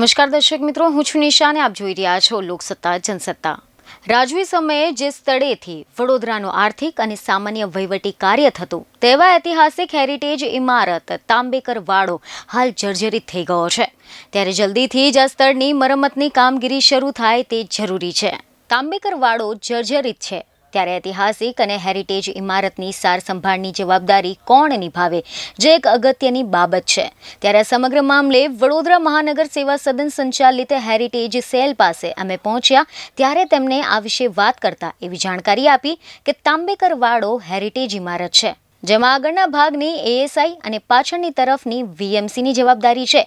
નમસ્કાર દર્શક મિત્રો હું છું નિશા અને આપ જોઈ રહ્યા છો લોકસત્તા જનસત્તા રાજવી સમયે જે સ્થળેથી વડોદરાનું આર્થિક અને સામાન્ય વહીવટી કાર્ય થતું તેવા ઐતિહાસિક હેરિટેજ ઇમારત તાંબેકર વાડો હાલ જર્જરિત થઈ ગયો છે ત્યારે જલ્દીથી જ આ સ્થળની મરમ્મતની કામગીરી શરૂ થાય તે જરૂરી છે તાંબેકર વાડો જર્જરિત છે ત્યારે ઐતિહાસિક અને હેરિટેજ ઇમારતની સાર સંભાળની જવાબદારી કોણ નિભાવે જે એક અગત્યની બાબત છે ત્યારે સમગ્ર મામલે વડોદરા મહાનગર સેવા સદન સંચાલિત હેરિટેજ સેલ પાસે અમે પહોંચ્યા ત્યારે તેમને આ વિશે વાત કરતા એવી જાણકારી આપી કે તાંબેકરવાડો હેરિટેજ ઇમારત છે જેમાં આગળના ભાગની એએસઆઈ અને પાછળની તરફની વીએમસીની જવાબદારી છે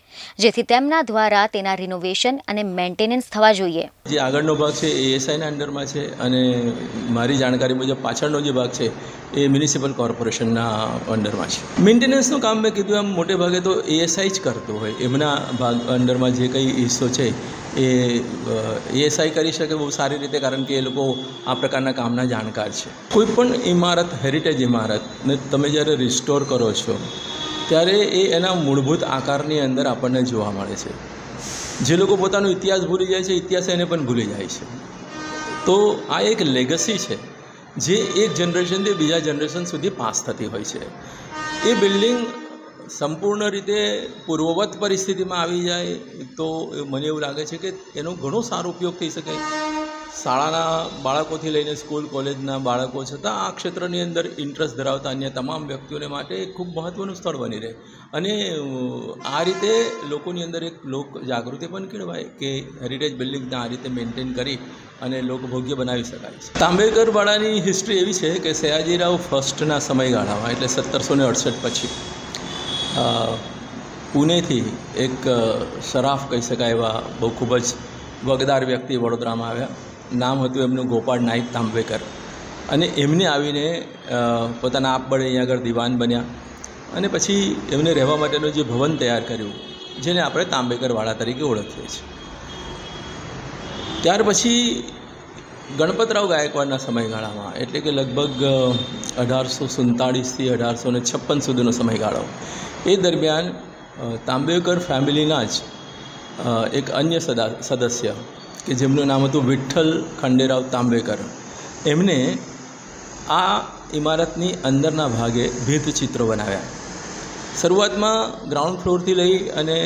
જેથી તેમના દ્વારા તેના રિનોવેશન અને મેન્ટેનન્સ થવા જોઈએ જે આગળનો ભાગ છે એએસઆઈના અંડરમાં છે અને મારી જાણકારી મુજબ પાછળનો જે ભાગ છે એ મ્યુનિસિપલ કોર્પોરેશનના અંડરમાં છે મેન્ટેનન્સનું કામ મેં કીધું એમ મોટે ભાગે તો એએસઆઈ જ કરતો હોય એમના ભાગ અંડરમાં જે કંઈ હિસ્સો છે એ એએસઆઈ કરી શકે બહુ સારી રીતે કારણ કે એ લોકો આ પ્રકારના કામના જાણકાર છે કોઈપણ ઇમારત હેરિટેજ ઇમારતને તમે જ્યારે રિસ્ટોર કરો છો ત્યારે એ એના મૂળભૂત આકારની અંદર આપણને જોવા મળે છે જે લોકો પોતાનો ઇતિહાસ ભૂલી જાય છે ઇતિહાસ એને પણ ભૂલી જાય છે તો આ એક લેગસી છે જે એક જનરેશનથી બીજા જનરેશન સુધી પાસ થતી હોય છે એ બિલ્ડિંગ સંપૂર્ણ રીતે પૂર્વવત પરિસ્થિતિમાં આવી જાય તો મને એવું લાગે છે કે એનો ઘણો સારો ઉપયોગ થઈ શકે શાળાના બાળકોથી લઈને સ્કૂલ કોલેજના બાળકો છતાં આ ક્ષેત્રની અંદર ઇન્ટરેસ્ટ ધરાવતા અન્ય તમામ વ્યક્તિઓને માટે ખૂબ મહત્ત્વનું સ્થળ બની રહે અને આ રીતે લોકોની અંદર એક લોક જાગૃતિ પણ કેળવાય કે હેરિટેજ બિલ્ડિંગને આ રીતે મેન્ટેન કરી અને લોકભોગ્ય બનાવી શકાય છે તાંબેકરવાડાની હિસ્ટ્રી એવી છે કે સયાજીરાવ ફર્સ્ટના સમયગાળામાં એટલે સત્તરસો ને અડસઠ પછી પુણેથી એક શરાફ કહી શકાય એવા બહુ ખૂબ જ વગદાર વ્યક્તિ વડોદરામાં આવ્યા નામ હતું એમનું ગોપાળ નાઈક તાંબેકર અને એમને આવીને પોતાના આપબળે અહીંયા આગળ દિવાન બન્યા અને પછી એમને રહેવા માટેનું જે ભવન તૈયાર કર્યું જેને આપણે તાંબેકરવાળા તરીકે ઓળખીએ છીએ ત્યાર પછી ગણપતરાવ ગાયકવાડના સમયગાળામાં એટલે કે લગભગ અઢારસો સુડતાળીસથી અઢારસો ને છપ્પન સુધીનો સમયગાળો એ દરમિયાન તાંબેકર ફેમિલીના જ એક અન્ય સદા સદસ્ય કે જેમનું નામ હતું વિઠ્ઠલ ખંડેરાવ તાંબેકર એમને આ ઇમારતની અંદરના ભાગે ચિત્રો બનાવ્યા શરૂઆતમાં ગ્રાઉન્ડ ફ્લોરથી લઈ અને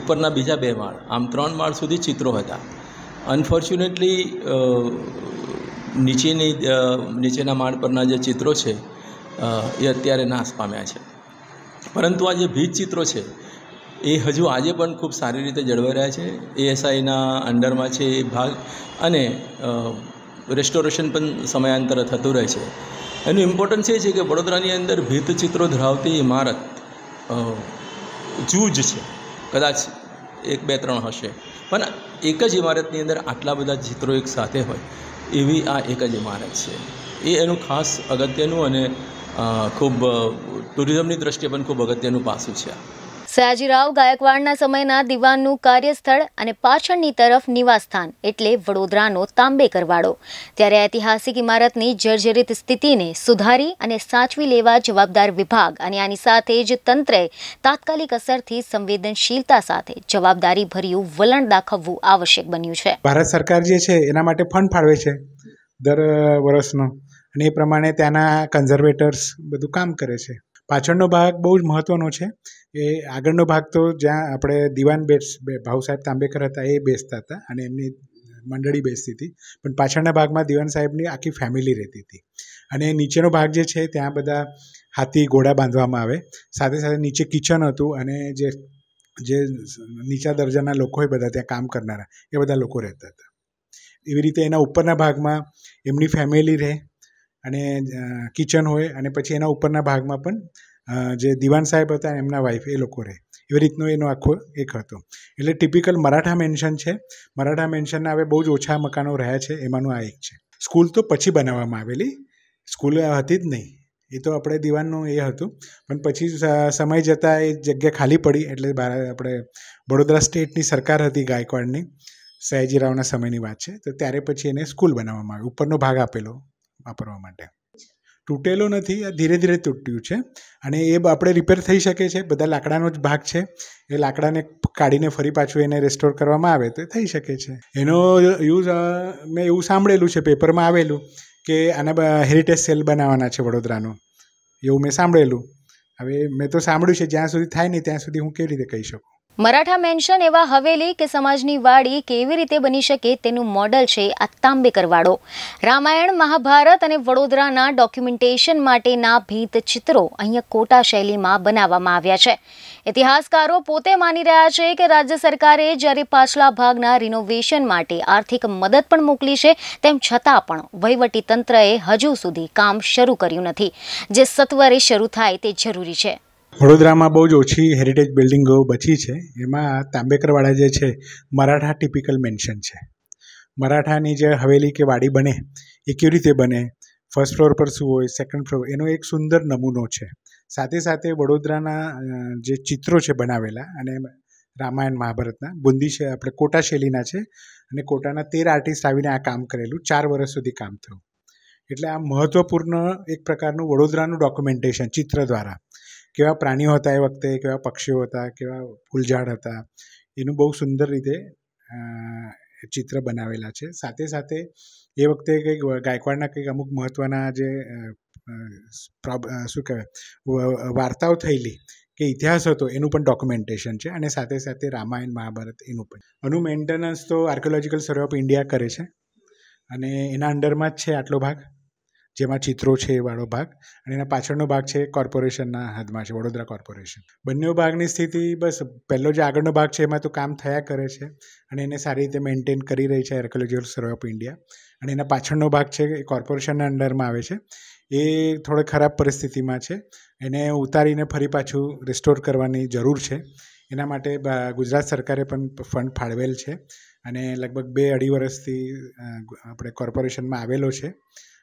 ઉપરના બીજા બે માળ આમ ત્રણ માળ સુધી ચિત્રો હતા અનફોર્ચ્યુનેટલી નીચેની નીચેના માળ પરના જે ચિત્રો છે એ અત્યારે નાશ પામ્યા છે પરંતુ આ જે ભીત ચિત્રો છે એ હજુ આજે પણ ખૂબ સારી રીતે જળવાઈ રહ્યા છે એએસઆઈના અંડરમાં છે એ ભાગ અને રેસ્ટોરેશન પણ સમયાંતરે થતું રહે છે એનું ઇમ્પોર્ટન્સ એ છે કે વડોદરાની અંદર ભીત ચિત્રો ધરાવતી ઇમારત જૂજ છે કદાચ એક બે ત્રણ હશે પણ એક જ ઇમારતની અંદર આટલા બધા ચિત્રો એક સાથે હોય એવી આ એક જ ઇમારત છે એ એનું ખાસ અગત્યનું અને ખૂબ ટુરિઝમની દ્રષ્ટિએ પણ ખૂબ અગત્યનું પાસું છે સયાજીરાવ ગાયકવાડના સમયના દિવાનનું કાર્યસ્થળ અને પાછળની તરફ નિવાસસ્થાન એટલે વડોદરાનો તાંબેકરવાડો ત્યારે ઐતિહાસિક ઇમારતની જર્જરિત સ્થિતિને સુધારી અને સાચવી લેવા જવાબદાર વિભાગ અને આની સાથે જ તંત્રે તાત્કાલિક અસરથી સંવેદનશીલતા સાથે જવાબદારી ભર્યું વલણ દાખવવું આવશ્યક બન્યું છે ભારત સરકાર જે છે એના માટે ફંડ ફાળવે છે દર વર્ષનો અને એ પ્રમાણે ત્યાંના કન્ઝર્વેટર્સ બધું કામ કરે છે પાછળનો ભાગ બહુ જ મહત્ત્વનો છે એ આગળનો ભાગ તો જ્યાં આપણે દિવાન બેસ ભાવ સાહેબ તાંબેકર હતા એ બેસતા હતા અને એમની મંડળી બેસતી હતી પણ પાછળના ભાગમાં દિવાન સાહેબની આખી ફેમિલી રહેતી હતી અને નીચેનો ભાગ જે છે ત્યાં બધા હાથી ઘોડા બાંધવામાં આવે સાથે સાથે નીચે કિચન હતું અને જે જે નીચા દરજાના લોકો હોય બધા ત્યાં કામ કરનારા એ બધા લોકો રહેતા હતા એવી રીતે એના ઉપરના ભાગમાં એમની ફેમિલી રહે અને કિચન હોય અને પછી એના ઉપરના ભાગમાં પણ જે દિવાન સાહેબ હતા એમના વાઈફ એ લોકો રહે એવી રીતનો એનો આખો એક હતો એટલે ટિપિકલ મરાઠા મેન્શન છે મરાઠા મેન્શનના હવે બહુ જ ઓછા મકાનો રહ્યા છે એમાંનું આ એક છે સ્કૂલ તો પછી બનાવવામાં આવેલી સ્કૂલ હતી જ નહીં એ તો આપણે દીવાનનું એ હતું પણ પછી સમય જતાં એ જગ્યા ખાલી પડી એટલે આપણે વડોદરા સ્ટેટની સરકાર હતી ગાયકવાડની સયાજીરાવના સમયની વાત છે તો ત્યારે પછી એને સ્કૂલ બનાવવામાં આવી ઉપરનો ભાગ આપેલો વાપરવા માટે તૂટેલો નથી આ ધીરે ધીરે તૂટ્યું છે અને એ આપણે રિપેર થઈ શકે છે બધા લાકડાનો જ ભાગ છે એ લાકડાને કાઢીને ફરી પાછું એને રેસ્ટોર કરવામાં આવે તો થઈ શકે છે એનો યુઝ મેં એવું સાંભળેલું છે પેપરમાં આવેલું કે આના હેરિટેજ સેલ બનાવવાના છે વડોદરાનું એવું મેં સાંભળેલું હવે મેં તો સાંભળ્યું છે જ્યાં સુધી થાય નહીં ત્યાં સુધી હું કેવી રીતે કહી શકું મરાઠા મેન્શન એવા હવેલી કે સમાજની વાડી કેવી રીતે બની શકે તેનું મોડલ છે આ તાંબેકર વાડો રામાયણ મહાભારત અને વડોદરાના ડોક્યુમેન્ટેશન માટેના ભીંત ચિત્રો અહીંયા કોટા શૈલીમાં બનાવવામાં આવ્યા છે ઇતિહાસકારો પોતે માની રહ્યા છે કે રાજ્ય સરકારે જ્યારે પાછલા ભાગના રિનોવેશન માટે આર્થિક મદદ પણ મોકલી છે તેમ છતાં પણ વહીવટીતંત્રએ હજુ સુધી કામ શરૂ કર્યું નથી જે સત્વરે શરૂ થાય તે જરૂરી છે વડોદરામાં બહુ જ ઓછી હેરિટેજ બિલ્ડિંગો બચી છે એમાં તાંબેકરવાળા જે છે મરાઠા ટિપિકલ મેન્શન છે મરાઠાની જે હવેલી કે વાડી બને એ કેવી રીતે બને ફર્સ્ટ ફ્લોર પર શું હોય સેકન્ડ ફ્લોર એનો એક સુંદર નમૂનો છે સાથે સાથે વડોદરાના જે ચિત્રો છે બનાવેલા અને રામાયણ મહાભારતના બુંદી છે આપણે કોટા શૈલીના છે અને કોટાના તેર આર્ટિસ્ટ આવીને આ કામ કરેલું ચાર વર્ષ સુધી કામ થયું એટલે આ મહત્ત્વપૂર્ણ એક પ્રકારનું વડોદરાનું ડોક્યુમેન્ટેશન ચિત્ર દ્વારા કેવા પ્રાણીઓ હતા એ વખતે કેવા પક્ષીઓ હતા કેવા ફૂલઝાડ હતા એનું બહુ સુંદર રીતે ચિત્ર બનાવેલા છે સાથે સાથે એ વખતે કંઈક ગાયકવાડના કંઈક અમુક મહત્ત્વના જે શું કહેવાય વાર્તાઓ થયેલી કે ઇતિહાસ હતો એનું પણ ડોક્યુમેન્ટેશન છે અને સાથે સાથે રામાયણ મહાભારત એનું પણ એનું મેન્ટેનન્સ તો આર્કિયોલોજીકલ સર્વે ઓફ ઇન્ડિયા કરે છે અને એના અંડરમાં જ છે આટલો ભાગ જેમાં ચિત્રો છે એ વાળો ભાગ અને એના પાછળનો ભાગ છે કોર્પોરેશનના હાથમાં છે વડોદરા કોર્પોરેશન બંને ભાગની સ્થિતિ બસ પહેલો જે આગળનો ભાગ છે એમાં તો કામ થયા કરે છે અને એને સારી રીતે મેન્ટેન કરી રહી છે આર્કોલોજીકલ સર્વે ઓફ ઇન્ડિયા અને એના પાછળનો ભાગ છે એ કોર્પોરેશનના અંડરમાં આવે છે એ થોડે ખરાબ પરિસ્થિતિમાં છે એને ઉતારીને ફરી પાછું રિસ્ટોર કરવાની જરૂર છે એના માટે ગુજરાત સરકારે પણ ફંડ ફાળવેલ છે અને લગભગ બે અઢી વર્ષથી આપણે કોર્પોરેશનમાં આવેલો છે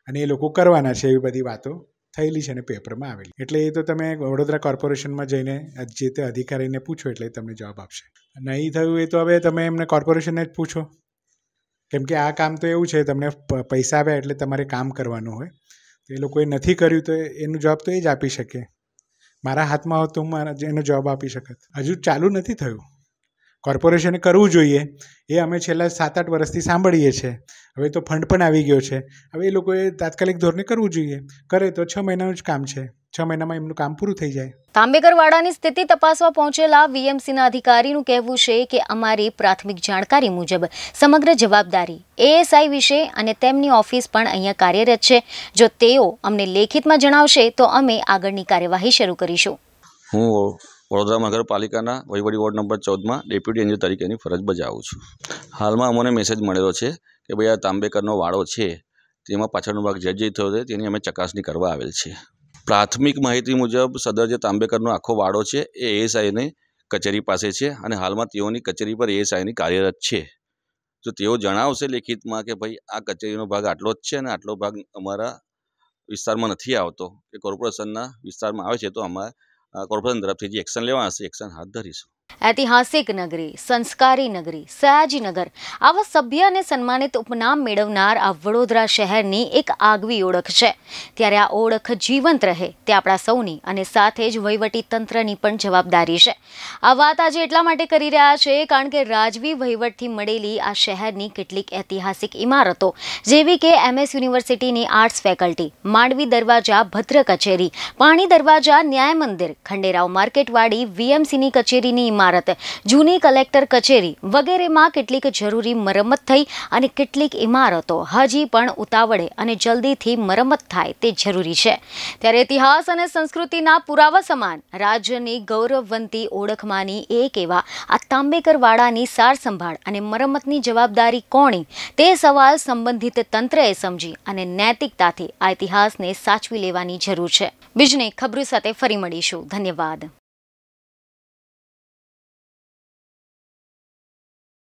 અને એ લોકો કરવાના છે એવી બધી વાતો થયેલી છે અને પેપરમાં આવેલી એટલે એ તો તમે વડોદરા કોર્પોરેશનમાં જઈને જે તે અધિકારીને પૂછો એટલે તમને જવાબ આપશે નહીં થયું એ તો હવે તમે એમને કોર્પોરેશનને જ પૂછો કેમ કે આ કામ તો એવું છે તમને પૈસા આવ્યા એટલે તમારે કામ કરવાનું હોય તો એ લોકોએ નથી કર્યું તો એનો જવાબ તો એ જ આપી શકે મારા હાથમાં હોત તો હું મારા એનો જવાબ આપી શકત હજુ ચાલુ નથી થયું કોર્પોરેશને કરવું જોઈએ એ અમે છેલ્લા સાત આઠ વર્ષથી સાંભળીએ છીએ હવે તો ફંડ પણ આવી ગયો છે હવે એ લોકોએ તાત્કાલિક ધોરણે કરવું જોઈએ કરે તો છ મહિનાનું જ કામ છે છ મહિનામાં એમનું કામ પૂરું થઈ જાય તાંબેકરવાડાની સ્થિતિ તપાસવા પહોંચેલા વીએમસીના અધિકારીનું કહેવું છે કે અમારી પ્રાથમિક જાણકારી મુજબ સમગ્ર જવાબદારી એએસઆઈ વિશે અને તેમની ઓફિસ પણ અહીંયા કાર્યરત છે જો તેઓ અમને લેખિતમાં જણાવશે તો અમે આગળની કાર્યવાહી શરૂ કરીશું હું વડોદરા નગરપાલિકાના વહીવટી વોર્ડ નંબર ચૌદમાં ડેપ્યુટી એન્જિનિયર તરીકેની ફરજ બજાવું છું હાલમાં અમને મેસેજ મળેલો છે કે ભાઈ આ તાંબેકરનો વાડો છે તેમાં પાછળનો ભાગ જે જે થયો છે તેની અમે ચકાસણી કરવા આવેલ છે પ્રાથમિક માહિતી મુજબ સદર જે તાંબેકરનો આખો વાડો છે એ એએસઆઈની કચેરી પાસે છે અને હાલમાં તેઓની કચેરી પર એએસઆઈની કાર્યરત છે તો તેઓ જણાવશે લેખિતમાં કે ભાઈ આ કચેરીનો ભાગ આટલો જ છે અને આટલો ભાગ અમારા વિસ્તારમાં નથી આવતો કે કોર્પોરેશનના વિસ્તારમાં આવે છે તો અમારે કોર્પોરેશન તરફથી જે એક્શન લેવાના છે એક્શન હાથ ધરીશું ઐતિહાસિક નગરી સંસ્કારી નગરી સયાજીનગર આવા સભ્ય અને સન્માનિત ઉપનામ મેળવનાર આ વડોદરા શહેરની એક આગવી ઓળખ છે ત્યારે આ ઓળખ જીવંત રહે તે આપણા સૌની અને સાથે જ વહીવટી પણ જવાબદારી છે આ વાત આજે એટલા માટે કરી રહ્યા છે કારણ કે રાજવી વહીવટથી મળેલી આ શહેરની કેટલીક ઐતિહાસિક ઇમારતો જેવી કે એમએસ યુનિવર્સિટીની આર્ટ્સ ફેકલ્ટી માંડવી દરવાજા ભદ્ર કચેરી પાણી દરવાજા ન્યાય મંદિર ખંડેરાવ માર્કેટવાડી વીએમસીની કચેરીની ઇમારત જૂની કલેક્ટર કચેરી વગેરેમાં કેટલીક જરૂરી મરમત થઈ અને કેટલીક ઇમારતો હજી પણ ઉતાવળે અને જલ્દીથી મરમત થાય તે જરૂરી છે ત્યારે ઇતિહાસ અને સંસ્કૃતિના પુરાવા સમાન રાજ્યની ગૌરવવંતી ઓળખમાંની એક એવા આ તાંબેકરવાડાની સારસંભાળ અને મરમતની જવાબદારી કોણી તે સવાલ સંબંધિત તંત્રએ સમજી અને નૈતિકતાથી આ ઇતિહાસને સાચવી લેવાની જરૂર છે બીજને ખબરો સાથે ફરી મળીશું ધન્યવાદ